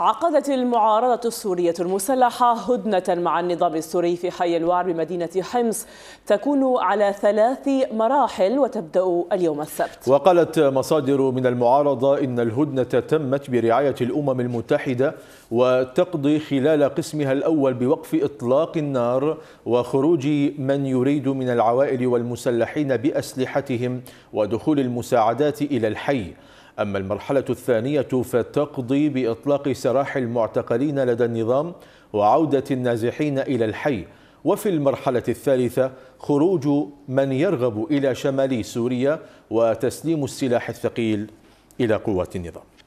عقدت المعارضة السورية المسلحة هدنة مع النظام السوري في حي الوعر بمدينة حمص تكون على ثلاث مراحل وتبدأ اليوم السبت وقالت مصادر من المعارضة إن الهدنة تمت برعاية الأمم المتحدة وتقضي خلال قسمها الأول بوقف إطلاق النار وخروج من يريد من العوائل والمسلحين بأسلحتهم ودخول المساعدات إلى الحي أما المرحلة الثانية فتقضي بإطلاق سراح المعتقلين لدى النظام وعودة النازحين إلى الحي وفي المرحلة الثالثة خروج من يرغب إلى شمال سوريا وتسليم السلاح الثقيل إلى قوات النظام